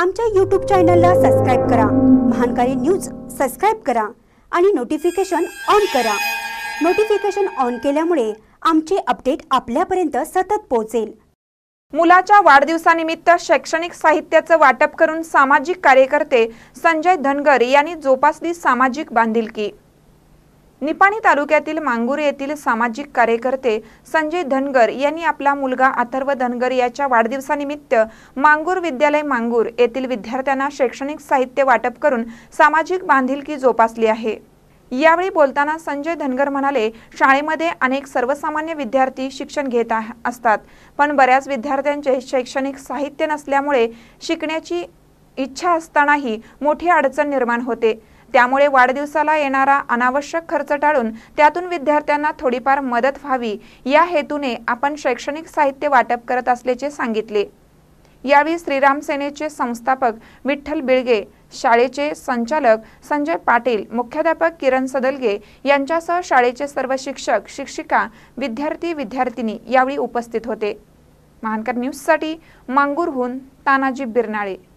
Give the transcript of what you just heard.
आमच्या यूट्यूब चॅनलला सबस्क्राईब करा महानकारी न्यूज सबस्क्राईब करा आणि नोटिफिकेशन ऑन करा नोटिफिकेशन ऑन केल्यामुळे आमचे अपडेट आपल्यापर्यंत सतत पोहोचेल मुलाच्या वाढदिवसानिमित्त शैक्षणिक साहित्याचं वाटप करून सामाजिक कार्यकर्ते संजय धनगर यांनी जोपासली सामाजिक बांधिलकी निपाणी तालुक्यातील मांगूर येथील सामाजिक कार्यकर्ते संजय धनगर यांनी आपला मुलगा अथर्व धनगर याच्या वाढदिवसानिमित्त मांगूर विद्यालय मांगूर येथील विद्यार्थ्यांना शैक्षणिक साहित्य वाटप करून सामाजिक बांधिलकी जोपासली आहे यावेळी बोलताना संजय धनगर म्हणाले शाळेमध्ये अनेक सर्वसामान्य विद्यार्थी शिक्षण घेत असतात पण बऱ्याच विद्यार्थ्यांचे शैक्षणिक साहित्य नसल्यामुळे शिकण्याची इच्छा असतानाही मोठी अडचण निर्माण होते त्यामुळे वाढदिवसाला येणारा अनावश्यक खर्च टाळून त्यातून विद्यार्थ्यांना थोडीफार मदत व्हावी या हेतूने आपण शैक्षणिक साहित्य वाटप करत असल्याचे सांगितले यावेळी श्रीराम सेनेचे संस्थापक विठ्ठल बिळगे शाळेचे संचालक संजय पाटील मुख्याध्यापक किरण सदलगे यांच्यासह शाळेचे सर्व शिक्षक शिक्षिका विद्यार्थी विद्यार्थिनी यावेळी उपस्थित होते महानकर न्यूजसाठी मांगूरहून तानाजी बिरनाळे